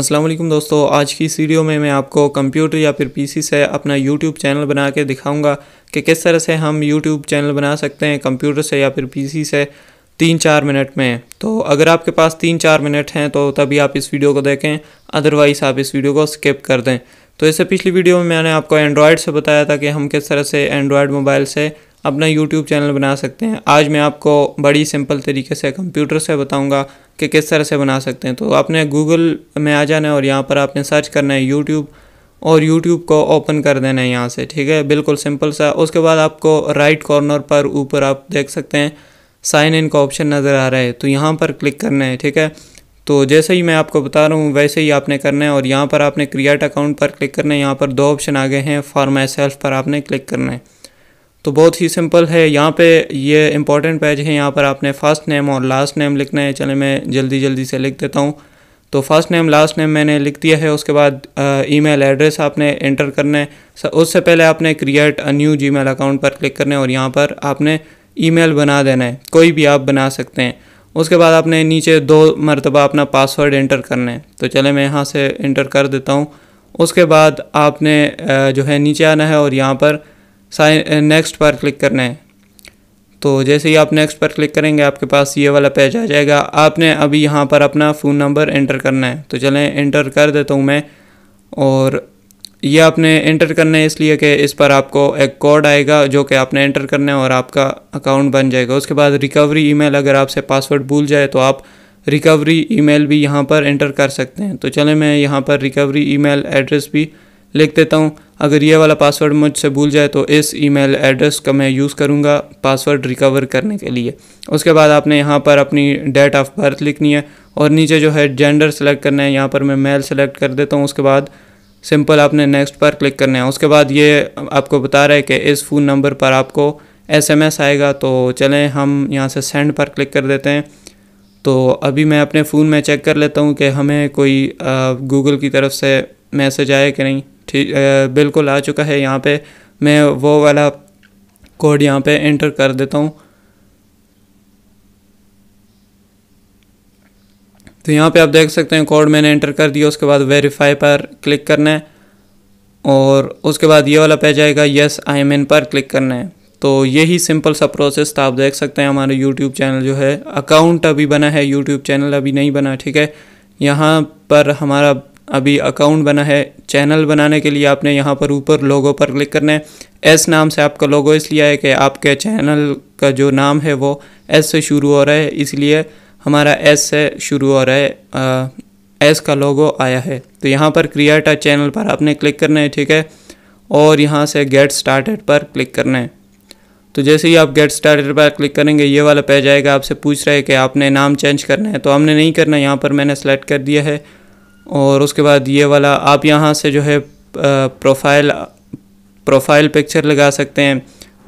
असलम दोस्तों आज की इस वीडियो में मैं आपको कंप्यूटर या फिर पीसी से अपना यूट्यूब चैनल बना के दिखाऊंगा कि किस तरह से हम यूट्यूब चैनल बना सकते हैं कंप्यूटर से या फिर पीसी से तीन चार मिनट में तो अगर आपके पास तीन चार मिनट हैं तो तभी आप इस वीडियो को देखें अदरवाइज़ आप इस वीडियो को स्किप कर दें तो इससे पिछली वीडियो में मैंने आपको एंड्रॉयड से बताया था कि हम किस तरह से एंड्रॉयड मोबाइल से अपना यूट्यूब चैनल बना सकते हैं आज मैं आपको बड़ी सिंपल तरीके से कंप्यूटर से बताऊंगा कि किस तरह से बना सकते हैं तो आपने गूगल में आ जाना है और यहाँ पर आपने सर्च करना है यूट्यूब और यूट्यूब को ओपन कर देना है यहाँ से ठीक है बिल्कुल सिंपल सा उसके बाद आपको राइट कॉर्नर पर ऊपर आप देख सकते हैं साइन इन का ऑप्शन नज़र आ रहा है तो यहाँ पर क्लिक करना है ठीक है तो जैसे ही मैं आपको बता रहा हूँ वैसे ही आपने करना है और यहाँ पर आपने क्रिएट अकाउंट पर क्लिक करना है यहाँ पर दो ऑप्शन आ गए हैं फॉर माई सेल्फ पर आपने क्लिक करना है तो बहुत ही सिंपल है यहाँ पे ये इंपॉर्टेंट पेज है यहाँ पर आपने फ़र्स्ट नेम और लास्ट नेम लिखना है चले मैं जल्दी जल्दी से लिख देता हूँ तो फर्स्ट नेम लास्ट नेम मैंने लिख दिया है उसके बाद ईमेल एड्रेस आपने एंटर करना है उससे पहले आपने create a new mail account पर क्लिक करना है और यहाँ पर आपने ईमेल बना देना है कोई भी आप बना सकते हैं उसके बाद आपने नीचे दो मरतबा अपना पासवर्ड एंटर करना है तो चले मैं यहाँ से एंटर कर देता हूँ उसके बाद आपने जो है नीचे आना है और यहाँ पर नेक्स्ट पर क्लिक करना है तो जैसे ही आप नेक्स्ट पर क्लिक करेंगे आपके पास ये वाला पेज आ जाएगा आपने अभी यहाँ पर अपना फ़ोन नंबर एंटर करना है तो चलें एंटर कर देता हूँ मैं और ये आपने एंटर करना है इसलिए कि इस पर आपको एक कोड आएगा जो कि आपने एंटर करना है और आपका अकाउंट बन जाएगा उसके बाद रिकवरी ईमेल अगर आपसे पासवर्ड भूल जाए तो आप रिकवरी ईमेल भी यहाँ पर एंटर कर सकते हैं तो चलें मैं यहाँ पर रिकवरी ईमेल एड्रेस भी लिख देता हूँ अगर ये वाला पासवर्ड मुझसे भूल जाए तो इस ईमेल एड्रेस का मैं यूज़ करूँगा पासवर्ड रिकवर करने के लिए उसके बाद आपने यहाँ पर अपनी डेट ऑफ बर्थ लिखनी है और नीचे जो है जेंडर सेलेक्ट करना है यहाँ पर मैं मेल सेलेक्ट कर देता हूँ उसके बाद सिंपल आपने नेक्स्ट पर क्लिक करना है उसके बाद ये आपको बता रहा है कि इस फ़ोन नंबर पर आपको एस आएगा तो चलें हम यहाँ से सेंड पर क्लिक कर देते हैं तो अभी मैं अपने फ़ोन में चेक कर लेता हूँ कि हमें कोई गूगल की तरफ से मैसेज आया कि नहीं ठीक बिल्कुल आ चुका है यहाँ पे मैं वो वाला कोड यहाँ पे एंटर कर देता हूँ तो यहाँ पे आप देख सकते हैं कोड मैंने एंटर कर दिया उसके बाद वेरीफाई पर क्लिक करना है और उसके बाद ये वाला पेज आएगा यस आई एम इन पर क्लिक करना है तो यही सिंपल सा प्रोसेस था आप देख सकते हैं हमारे यूट्यूब चैनल जो है अकाउंट अभी बना है यूट्यूब चैनल अभी नहीं बना ठीक है यहाँ पर हमारा अभी अकाउंट बना है चैनल बनाने के लिए आपने यहाँ पर ऊपर लोगो पर क्लिक करना है एस नाम से आपका लोगो इसलिए है कि आपके चैनल का जो नाम है वो एस से शुरू हो रहा है इसलिए हमारा एस से शुरू हो रहा है एस का लोगो आया है तो यहाँ पर क्रिएट अ चैनल पर आपने क्लिक करना है ठीक है और यहाँ से गेट स्टार्टेड पर क्लिक करना है तो जैसे ही आप गेट स्टार्टेड पर क्लिक करेंगे ये वाला पेज आएगा आपसे पूछ रहा है कि आपने नाम चेंज करना है तो हमने नहीं करना यहाँ पर मैंने सेलेक्ट कर दिया है और उसके बाद ये वाला आप यहाँ से जो है प्रोफाइल प्रोफाइल पिक्चर लगा सकते हैं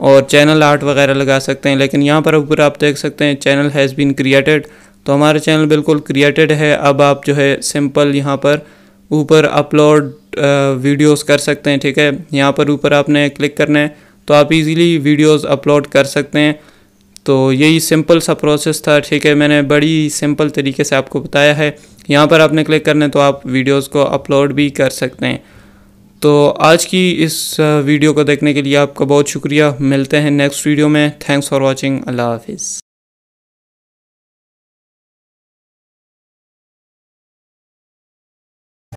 और चैनल आर्ट वगैरह लगा सकते हैं लेकिन यहाँ पर ऊपर आप देख सकते हैं चैनल हैज़ बीन क्रिएटेड तो हमारा चैनल बिल्कुल क्रिएटेड है अब आप जो है सिंपल यहाँ पर ऊपर अपलोड वीडियोस कर सकते हैं ठीक है यहाँ पर ऊपर आपने क्लिक करना है तो आप इजीली वीडियोस अपलोड कर सकते हैं तो यही सिंपल सा प्रोसेस था ठीक है मैंने बड़ी सिंपल तरीके से आपको बताया है यहाँ पर आपने क्लिक करना है तो आप वीडियोस को अपलोड भी कर सकते हैं तो आज की इस वीडियो को देखने के लिए आपका बहुत शुक्रिया मिलते हैं नेक्स्ट वीडियो में थैंक्स फॉर वॉचिंग अल्लाह हाफिज़